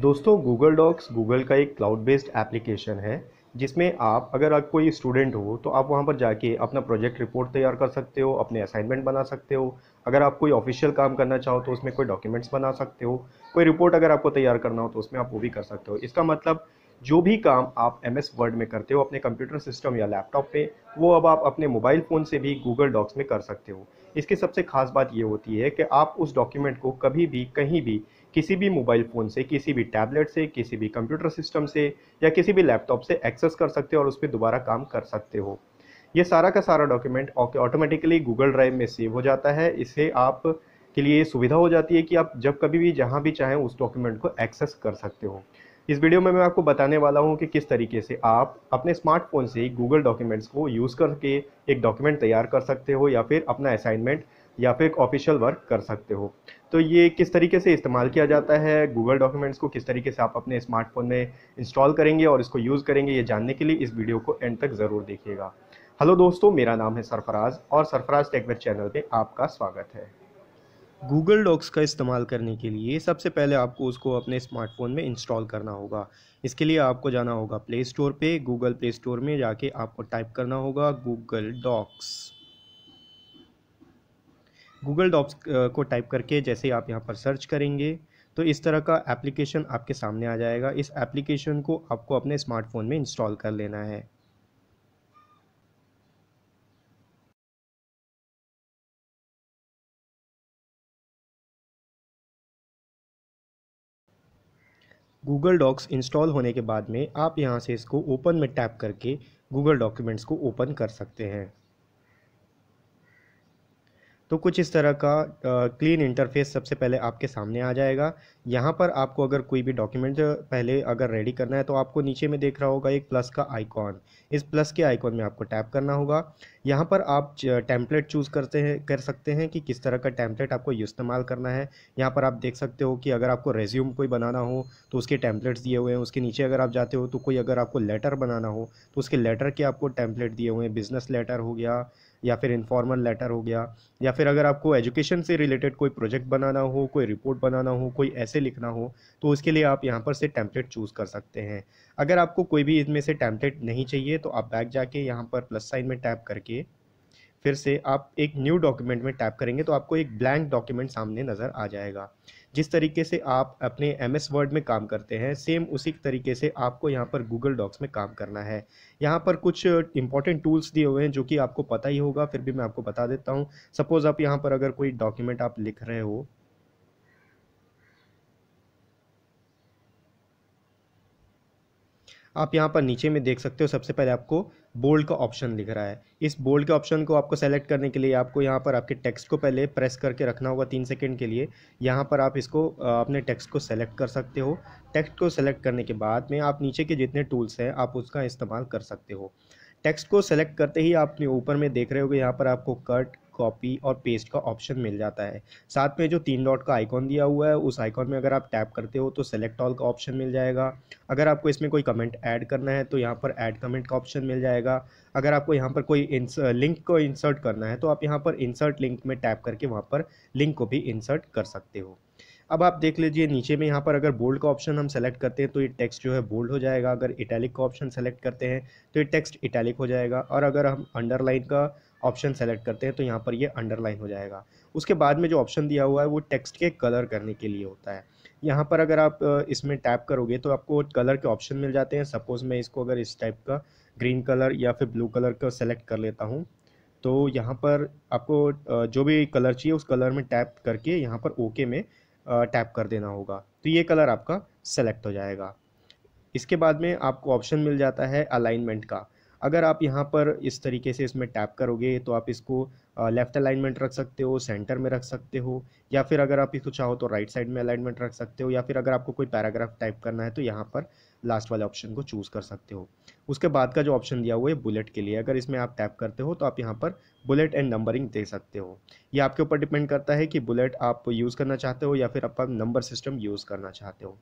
दोस्तों Google docs Google का एक क्लाउड बेस्ड एप्लीकेशन है जिसमें आप अगर आप कोई स्टूडेंट हो तो आप वहाँ पर जाके अपना प्रोजेक्ट रिपोर्ट तैयार कर सकते हो अपने असाइनमेंट बना सकते हो अगर आप कोई ऑफिशियल काम करना चाहो तो उसमें कोई डॉक्यूमेंट्स बना सकते हो कोई रिपोर्ट अगर आपको तैयार करना हो तो उसमें आप वो भी कर सकते हो इसका मतलब जो भी काम आप एम एस वर्ड में करते हो अपने कंप्यूटर सिस्टम या लैपटॉप पे वो अब आप अपने मोबाइल फ़ोन से भी गूगल डॉक्स में कर सकते हो इसकी सबसे खास बात ये होती है कि आप उस डॉक्यूमेंट को कभी भी कहीं भी किसी भी मोबाइल फ़ोन से किसी भी टैबलेट से किसी भी कंप्यूटर सिस्टम से या किसी भी लैपटॉप से एक्सेस कर सकते हो और उस पर दोबारा काम कर सकते हो ये सारा का सारा डॉक्यूमेंट ऑटोमेटिकली गूगल ड्राइव में सेव हो जाता है इससे आप के लिए सुविधा हो जाती है कि आप जब कभी भी जहाँ भी चाहें उस डॉक्यूमेंट को एक्सेस कर सकते हो इस वीडियो में मैं आपको बताने वाला हूँ कि किस तरीके से आप अपने स्मार्टफोन से गूगल डॉक्यूमेंट्स को यूज़ करके एक डॉक्यूमेंट तैयार कर सकते हो या फिर अपना असाइनमेंट या फिर ऑफिशियल वर्क कर सकते हो तो ये किस तरीके से इस्तेमाल किया जाता है गूगल डॉक्यूमेंट्स को किस तरीके से आप अपने स्मार्टफोन में इंस्टॉल करेंगे और इसको यूज़ करेंगे ये जानने के लिए इस वीडियो को एंड तक ज़रूर देखिएगा हेलो दोस्तों मेरा नाम है सरफराज और सरफराज टेकवेयर चैनल पर आपका स्वागत है गूगल डॉक्स का इस्तेमाल करने के लिए सबसे पहले आपको उसको अपने स्मार्टफोन में इंस्टॉल करना होगा इसके लिए आपको जाना होगा प्ले स्टोर पे गूगल प्ले स्टोर में जाके आपको टाइप करना होगा गूगल डॉक्स गूगल डॉप्स को टाइप करके जैसे आप यहाँ पर सर्च करेंगे तो इस तरह का एप्लीकेशन आपके सामने आ जाएगा इस एप्लीकेशन को आपको अपने स्मार्टफोन में इंस्टॉल कर लेना है गूगल डॉक्स इंस्टॉल होने के बाद में आप यहाँ से इसको ओपन में टैप करके गूगल डॉक्यूमेंट्स को ओपन कर सकते हैं तो कुछ इस तरह का क्लीन इंटरफेस सबसे पहले आपके सामने आ जाएगा यहाँ पर आपको अगर कोई भी डॉक्यूमेंट पहले अगर रेडी करना है तो आपको नीचे में देख रहा होगा एक प्लस का आइकॉन इस प्लस के आइकॉन में आपको टैप करना होगा यहाँ पर आप टैंपलेट चूज़ करते हैं कर सकते हैं कि किस तरह का टैंपलेट आपको इस्तेमाल करना है यहाँ पर आप देख सकते हो कि अगर आपको रेज्यूम कोई बनाना हो तो उसके टैंपलेट्स दिए हुए हैं उसके नीचे अगर आप जाते हो तो कोई अगर आपको लेटर बनाना हो तो उसके लेटर के आपको टैम्पलेट दिए हुए हैं बिज़नेस लेटर हो गया या फिर इन्फॉर्मल लेटर हो गया या फिर अगर आपको एजुकेशन से रिलेटेड कोई प्रोजेक्ट बनाना हो कोई रिपोर्ट बनाना हो कोई ऐसे लिखना हो तो उसके लिए आप यहाँ पर से टैम्पलेट चूज़ कर सकते हैं अगर आपको कोई भी इसमें से टैम्पलेट नहीं चाहिए तो आप बैक जाके यहाँ पर प्लस साइन में टैप करके फिर से आप एक न्यू डॉक्यूमेंट में टैप करेंगे तो आपको एक ब्लैंक डॉक्यूमेंट सामने नज़र आ जाएगा जिस तरीके से आप अपने एम एस वर्ड में काम करते हैं सेम उसी तरीके से आपको यहाँ पर गूगल डॉक्स में काम करना है यहाँ पर कुछ इंपॉर्टेंट टूल्स दिए हुए हैं जो कि आपको पता ही होगा फिर भी मैं आपको बता देता हूँ सपोज़ आप यहाँ पर अगर कोई डॉक्यूमेंट आप लिख रहे हो आप यहाँ पर नीचे में देख सकते हो सबसे पहले आपको बोल्ड का ऑप्शन दिख रहा है इस बोल्ड के ऑप्शन को आपको सेलेक्ट करने के लिए आपको यहाँ पर आपके टेक्स्ट को पहले प्रेस करके रखना होगा तीन सेकेंड के लिए यहाँ पर आप इसको अपने टेक्स्ट को सेलेक्ट कर सकते हो टेक्स्ट को सेलेक्ट करने के बाद में आप नीचे के जितने टूल्स हैं आप उसका इस्तेमाल कर सकते हो टेक्स्ट को सेलेक्ट करते ही आपने ऊपर में देख रहे हो यहाँ पर आपको कट कॉपी और पेस्ट का ऑप्शन मिल जाता है साथ में जो तीन डॉट का आइकॉन दिया हुआ है उस आइकॉन में अगर आप टैप करते हो तो सेलेक्ट ऑल का ऑप्शन मिल जाएगा अगर आपको इसमें कोई कमेंट ऐड करना है तो यहाँ पर ऐड कमेंट का ऑप्शन मिल जाएगा अगर आपको यहाँ पर कोई लिंक को इंसर्ट करना है तो आप यहाँ पर इंसर्ट लिंक में टैप करके वहाँ पर लिंक को भी इंसर्ट कर सकते हो अब आप देख लीजिए नीचे में यहाँ पर अगर बोल्ड का ऑप्शन हम सेलेक्ट करते हैं तो ये टेक्स्ट जो है बोल्ड हो जाएगा अगर इटैलिक का ऑप्शन सेलेक्ट करते हैं तो ये टेक्स्ट इटैलिक हो जाएगा और अगर हम अंडरलाइन का ऑप्शन सेलेक्ट करते हैं तो यहाँ पर ये अंडरलाइन हो जाएगा उसके बाद में जो ऑप्शन दिया हुआ है वो टेक्स्ट के कलर करने के लिए होता है यहाँ पर अगर आप इसमें टैप करोगे तो आपको कलर के ऑप्शन मिल जाते हैं सपोज़ मैं इसको अगर इस टाइप का ग्रीन कलर या फिर ब्लू कलर का सेलेक्ट कर लेता हूँ तो यहाँ पर आपको जो भी कलर चाहिए उस कलर में टैप करके यहाँ पर ओके में टैप कर देना होगा तो ये कलर आपका सेलेक्ट हो जाएगा इसके बाद में आपको ऑप्शन मिल जाता है अलाइनमेंट का अगर आप यहाँ पर इस तरीके से इसमें टैप करोगे तो आप इसको लेफ़्ट अलाइनमेंट रख सकते हो सेंटर में रख सकते हो या फिर अगर आप इसको चाहो तो राइट साइड में अलाइनमेंट रख सकते हो या फिर अगर आपको कोई पैराग्राफ टाइप करना है तो यहाँ पर लास्ट वाले ऑप्शन को चूज़ कर सकते हो उसके बाद का जो ऑप्शन दिया हुआ है बुलेट के लिए अगर इसमें आप टैप करते हो तो आप यहाँ पर बुलेट एंड नंबरिंग दे सकते हो ये आपके ऊपर डिपेंड करता है कि बुलेट आप यूज़ करना चाहते हो या फिर आप नंबर सिस्टम यूज़ करना चाहते हो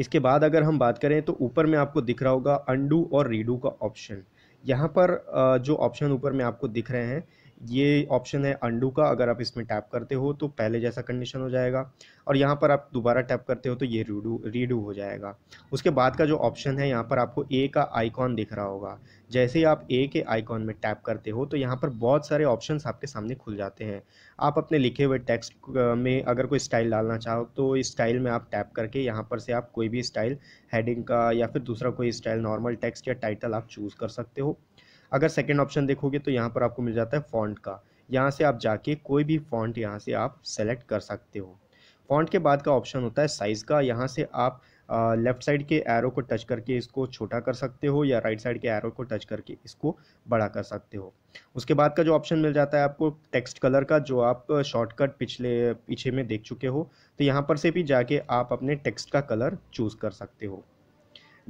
इसके बाद अगर हम बात करें तो ऊपर में आपको दिख रहा होगा अंडू और रीडू का ऑप्शन यहाँ पर जो ऑप्शन ऊपर में आपको दिख रहे हैं ये ऑप्शन है अंडू का अगर आप इसमें टैप करते हो तो पहले जैसा कंडीशन हो जाएगा और यहाँ पर आप दोबारा टैप करते हो तो ये रीडू रीडू हो जाएगा उसके बाद का जो ऑप्शन है यहाँ पर आपको ए का आइकॉन दिख रहा होगा जैसे ही आप ए के आइकॉन में टैप करते हो तो यहाँ पर बहुत सारे ऑप्शंस आपके सामने खुल जाते हैं आप अपने लिखे हुए टेक्स्ट में अगर कोई स्टाइल डालना चाहो तो इस स्टाइल में आप टैप करके यहाँ पर से आप कोई भी स्टाइल हेडिंग का या फिर दूसरा कोई स्टाइल नॉर्मल टेक्स्ट या टाइटल आप चूज़ कर सकते हो अगर सेकेंड ऑप्शन देखोगे तो यहाँ पर आपको मिल जाता है फॉन्ट का यहाँ से आप जाके कोई भी फॉन्ट यहाँ से आप सेलेक्ट कर सकते हो फॉन्ट के बाद का ऑप्शन होता है साइज़ का यहाँ से आप लेफ़्ट साइड के एरो को टच करके इसको छोटा कर सकते हो या राइट साइड के एरो को टच करके इसको बड़ा कर सकते हो उसके बाद का जो ऑप्शन मिल जाता है आपको टेक्स्ट कलर का जो आप शॉर्टकट पिछले पीछे में देख चुके हो तो यहाँ पर से भी जाके आप अपने टेक्स्ट का कलर चूज़ कर सकते हो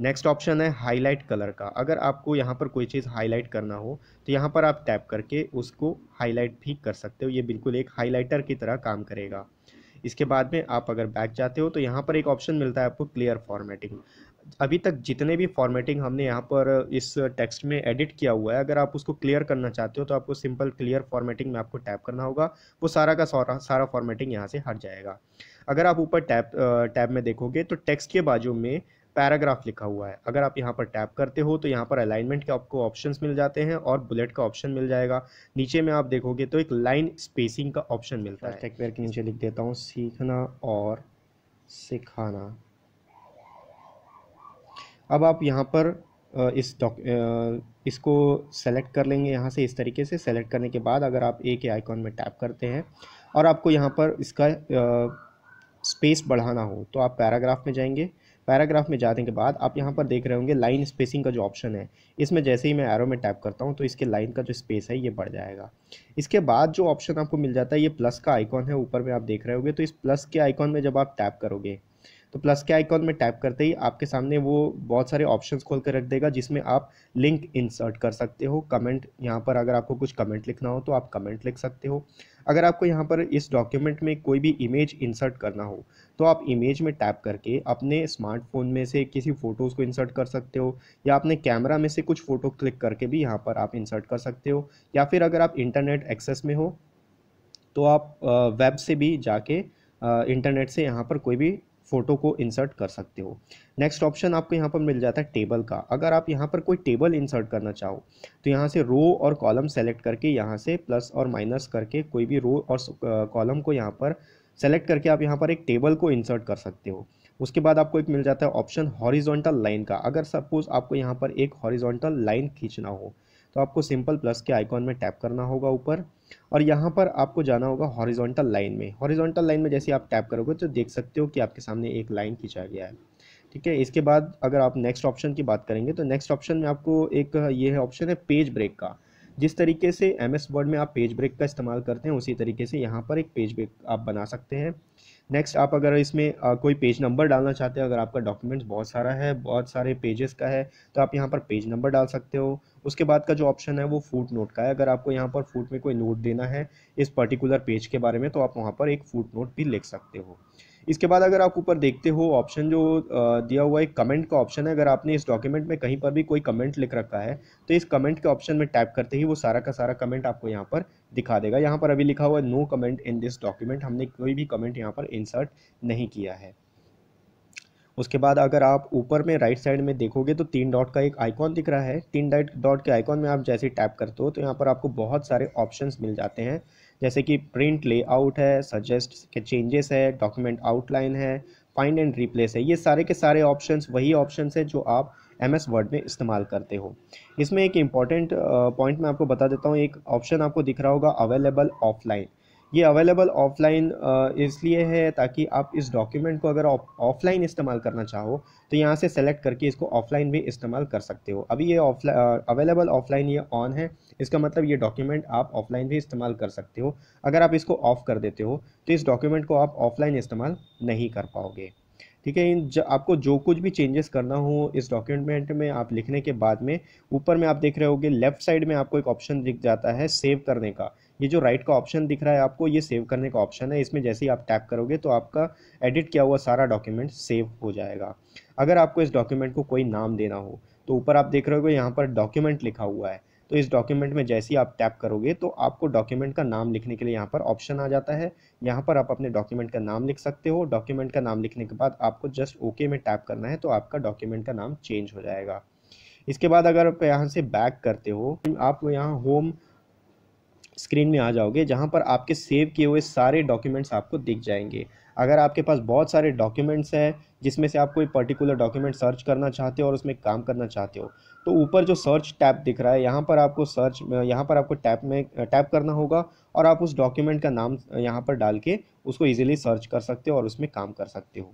नेक्स्ट ऑप्शन है हाईलाइट कलर का अगर आपको यहाँ पर कोई चीज़ हाईलाइट करना हो तो यहाँ पर आप टैप करके उसको हाईलाइट भी कर सकते हो ये बिल्कुल एक हाईलाइटर की तरह काम करेगा इसके बाद में आप अगर बैक जाते हो तो यहाँ पर एक ऑप्शन मिलता है आपको क्लियर फॉर्मेटिंग अभी तक जितने भी फॉर्मेटिंग हमने यहाँ पर इस टेक्स्ट में एडिट किया हुआ है अगर आप उसको क्लियर करना चाहते हो तो आपको सिंपल क्लियर फॉर्मेटिंग में आपको टैप करना होगा वो सारा का सारा सारा फॉर्मेटिंग यहाँ से हट जाएगा अगर आप ऊपर टैप टैब में देखोगे तो टेक्स्ट के बाजू में पैराग्राफ लिखा हुआ है अगर आप यहाँ पर टैप करते हो तो यहाँ पर अलाइनमेंट के आपको ऑप्शन मिल जाते हैं और बुलेट का ऑप्शन मिल जाएगा नीचे में आप देखोगे तो एक लाइन स्पेसिंग का ऑप्शन मिलता है टेकवेयर के नीचे लिख देता हूँ सीखना और सिखाना अब आप यहाँ पर इस डॉक इसको सेलेक्ट कर लेंगे यहाँ से इस तरीके से सेलेक्ट करने के बाद अगर आप ए के आइकॉन में टैप करते हैं और आपको यहाँ पर इसका स्पेस बढ़ाना हो तो आप पैराग्राफ में जाएंगे पैराग्राफ में जाने के बाद आप यहाँ पर देख रहे होंगे लाइन स्पेसिंग का जो ऑप्शन है इसमें जैसे ही मैं एरो में टैप करता हूँ तो इसके लाइन का जो स्पेस है ये बढ़ जाएगा इसके बाद जो ऑप्शन आपको मिल जाता है ये प्लस का आइकॉन है ऊपर में आप देख रहे होंगे तो इस प्लस के आइकॉन में जब आप टैप करोगे तो प्लस के आइकॉन में टैप करते ही आपके सामने वो बहुत सारे ऑप्शंस खोल कर रख देगा जिसमें आप लिंक इंसर्ट कर सकते हो कमेंट यहाँ पर अगर आपको कुछ कमेंट लिखना हो तो आप कमेंट लिख सकते हो अगर आपको यहाँ पर इस डॉक्यूमेंट में कोई भी इमेज इंसर्ट करना हो तो आप इमेज में टैप करके अपने स्मार्टफोन में से किसी फ़ोटोज़ को इंसर्ट कर सकते हो या अपने कैमरा में से कुछ फ़ोटो क्लिक करके भी यहाँ पर आप इंसर्ट कर सकते हो या फिर अगर आप इंटरनेट एक्सेस में हो तो आप वेब से भी जाके इंटरनेट से यहाँ पर कोई भी फ़ोटो को इंसर्ट कर सकते हो नेक्स्ट ऑप्शन आपको यहाँ पर मिल जाता है टेबल का अगर आप यहाँ पर कोई टेबल इंसर्ट करना चाहो तो यहाँ से रो और कॉलम सेलेक्ट करके यहाँ से प्लस और माइनस करके कोई भी रो और कॉलम को यहाँ पर सेलेक्ट करके आप यहाँ पर एक टेबल को इंसर्ट कर सकते हो उसके बाद आपको एक मिल जाता है ऑप्शन हॉरिजोंटल लाइन का अगर सपोज़ आपको यहाँ पर एक हॉरिजोंटल लाइन खींचना हो तो आपको सिंपल प्लस के आइकॉन में टैप करना होगा ऊपर और यहाँ पर आपको जाना होगा हॉरिजॉन्टल लाइन में हॉरिजॉन्टल लाइन में जैसे आप टैप करोगे तो देख सकते हो कि आपके सामने एक लाइन खींचा गया है ठीक है इसके बाद अगर आप नेक्स्ट ऑप्शन की बात करेंगे तो नेक्स्ट ऑप्शन में आपको एक ये ऑप्शन है पेज ब्रेक का जिस तरीके से एम एस वर्ड में आप पेज ब्रेक का इस्तेमाल करते हैं उसी तरीके से यहाँ पर एक पेज ब्रेक आप बना सकते हैं नेक्स्ट आप अगर इसमें आ, कोई पेज नंबर डालना चाहते हो अगर आपका डॉक्यूमेंट्स बहुत सारा है बहुत सारे पेजेस का है तो आप यहाँ पर पेज नंबर डाल सकते हो उसके बाद का जो ऑप्शन है वो फूट नोट का है अगर आपको यहाँ पर फूट में कोई नोट देना है इस पर्टिकुलर पेज के बारे में तो आप वहाँ पर एक फूट नोट भी लिख सकते हो इसके बाद अगर आप ऊपर देखते हो ऑप्शन जो दिया हुआ है कमेंट का ऑप्शन है अगर आपने इस डॉक्यूमेंट में कहीं पर भी कोई कमेंट लिख रखा है तो इस कमेंट के ऑप्शन में टाइप करते ही वो सारा का सारा कमेंट आपको यहाँ पर दिखा देगा यहाँ पर अभी लिखा हुआ no comment in this document हमने कोई भी कमेंट यहाँ पर इंसर्ट नहीं किया है उसके बाद अगर आप ऊपर में राइट साइड में देखोगे तो तीन डॉट का एक आइकॉन दिख रहा है तीन डॉट के आइकॉन में आप जैसे टैप करते हो तो यहाँ पर आपको बहुत सारे ऑप्शंस मिल जाते हैं जैसे कि प्रिंट लेआउट है सजेस्ट के चेंजेस है डॉक्यूमेंट आउटलाइन है फाइंड एंड रिप्लेस है ये सारे के सारे ऑप्शंस वही ऑप्शंस हैं जो आप एम एस वर्ड में इस्तेमाल करते हो इसमें एक इम्पॉर्टेंट पॉइंट मैं आपको बता देता हूँ एक ऑप्शन आपको दिख रहा होगा अवेलेबल ऑफलाइन ये अवेलेबल ऑफलाइन इसलिए है ताकि आप इस डॉक्यूमेंट को अगर ऑफलाइन इस्तेमाल करना चाहो तो यहाँ से सेलेक्ट करके इसको ऑफलाइन भी इस्तेमाल कर सकते हो अभी ये ऑफलाइन अवेलेबल ऑफलाइन ये ऑन है इसका मतलब ये डॉक्यूमेंट आप ऑफलाइन भी इस्तेमाल कर सकते हो अगर आप इसको ऑफ़ कर देते हो तो इस डॉक्यूमेंट को आप ऑफलाइन इस्तेमाल नहीं कर पाओगे ठीक है इन आपको जो कुछ भी चेंजेस करना हो इस डॉक्यूमेंट में आप लिखने के बाद में ऊपर में आप देख रहे होगे लेफ्ट साइड में आपको एक ऑप्शन दिख जाता है सेव करने का ये जो राइट का ऑप्शन दिख रहा है आपको ये सेव करने का ऑप्शन है इसमें जैसे ही आप टैप करोगे तो आपका एडिट किया हुआ सारा डॉक्यूमेंट सेव हो जाएगा अगर आपको इस डॉक्यूमेंट को कोई नाम देना हो तो ऊपर आप देख रहे हो यहाँ पर डॉक्यूमेंट लिखा हुआ है तो इस डॉक्यूमेंट में जैसे ही आप टैप करोगे तो आपको डॉक्यूमेंट का नाम लिखने के लिए यहाँ पर ऑप्शन आ जाता है यहाँ पर आप अपने डॉक्यूमेंट का नाम लिख सकते हो डॉक्यूमेंट का नाम लिखने के बाद आपको जस्ट ओके में टैप करना है तो आपका डॉक्यूमेंट का नाम चेंज हो जाएगा इसके बाद अगर आप यहाँ से बैक करते हो आप यहाँ होम स्क्रीन में आ जाओगे जहाँ पर आपके सेव किए हुए सारे डॉक्यूमेंट्स आपको दिख जाएंगे अगर आपके पास बहुत सारे डॉक्यूमेंट्स हैं जिसमें से आप कोई पर्टिकुलर डॉक्यूमेंट सर्च करना चाहते हो और उसमें काम करना चाहते हो तो ऊपर जो सर्च टैप दिख रहा है यहाँ पर आपको सर्च यहाँ पर आपको टैप में टैप करना होगा और आप उस डॉक्यूमेंट का नाम यहाँ पर डाल के उसको ईजिली सर्च कर सकते हो और उसमें काम कर सकते हो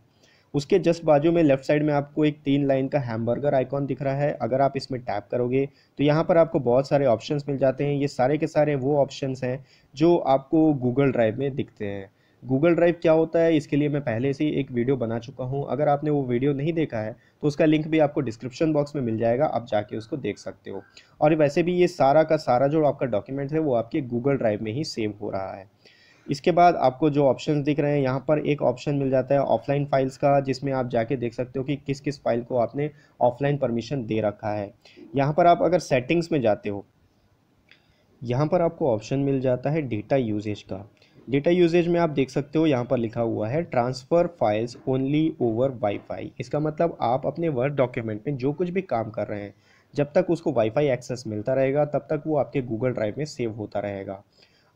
उसके जस्ट बाजू में लेफ्ट साइड में आपको एक तीन लाइन का हैमबर्गर आइकॉन दिख रहा है अगर आप इसमें टैप करोगे तो यहाँ पर आपको बहुत सारे ऑप्शन मिल जाते हैं ये सारे के सारे वो ऑप्शन हैं जो आपको गूगल ड्राइव में दिखते हैं गूगल ड्राइव क्या होता है इसके लिए मैं पहले से ही एक वीडियो बना चुका हूँ अगर आपने वो वीडियो नहीं देखा है तो उसका लिंक भी आपको डिस्क्रिप्शन बॉक्स में मिल जाएगा आप जाके उसको देख सकते हो और वैसे भी ये सारा का सारा जो आपका डॉक्यूमेंट है वो आपके गूगल ड्राइव में ही सेव हो रहा है इसके बाद आपको जो ऑप्शन दिख रहे हैं यहाँ पर एक ऑप्शन मिल जाता है ऑफलाइन फाइल्स का जिसमें आप जाके देख सकते हो कि किस किस फाइल को आपने ऑफलाइन परमिशन दे रखा है यहाँ पर आप अगर सेटिंग्स में जाते हो यहाँ पर आपको ऑप्शन मिल जाता है डेटा यूजेज का डेटा यूजेज में आप देख सकते हो यहाँ पर लिखा हुआ है transfer files only over wifi इसका मतलब आप अपने वर्क डॉक्यूमेंट में जो कुछ भी काम कर रहे हैं जब तक उसको वाईफाई एक्सेस मिलता रहेगा तब तक वो आपके गूगल ड्राइव में सेव होता रहेगा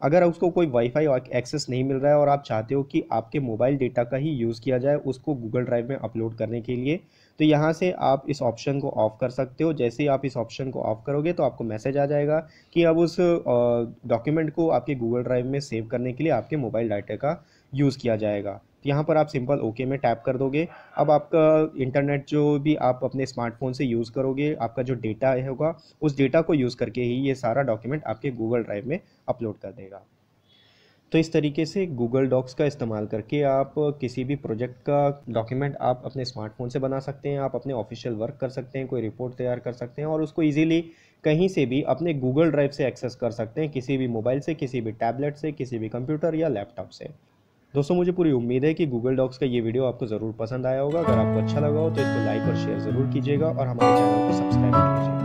अगर उसको कोई वाईफाई एक्सेस नहीं मिल रहा है और आप चाहते हो कि आपके मोबाइल डेटा का ही यूज़ किया जाए उसको गूगल ड्राइव में अपलोड करने के लिए तो यहाँ से आप इस ऑप्शन को ऑफ़ कर सकते हो जैसे ही आप इस ऑप्शन को ऑफ़ करोगे तो आपको मैसेज आ जाएगा कि अब उस डॉक्यूमेंट को आपके गूगल ड्राइव में सेव करने के लिए आपके मोबाइल डाटा का यूज़ किया जाएगा तो यहाँ पर आप सिंपल ओके में टैप कर दोगे अब आपका इंटरनेट जो भी आप अपने स्मार्टफोन से यूज़ करोगे आपका जो डेटा होगा उस डेटा को यूज़ करके ही ये सारा डॉक्यूमेंट आपके गूगल ड्राइव में अपलोड कर देगा तो इस तरीके से गूगल डॉक्स का इस्तेमाल करके आप किसी भी प्रोजेक्ट का डॉक्यूमेंट आप अपने स्मार्टफोन से बना सकते हैं आप अपने ऑफिशियल वर्क कर सकते हैं कोई रिपोर्ट तैयार कर सकते हैं और उसको इजीली कहीं से भी अपने गूगल ड्राइव से एक्सेस कर सकते हैं किसी भी मोबाइल से किसी भी टैबलेट से किसी भी कंप्यूटर या लैपटॉप से दोस्तों मुझे पूरी उम्मीद है कि गूगल डॉक्स का ये वीडियो आपको ज़रूर पसंद आया होगा अगर आपको अच्छा लगा हो तो इसको लाइक और शेयर ज़रूर कीजिएगा और हमारे चैनल को सब्सक्राइब कीजिएगा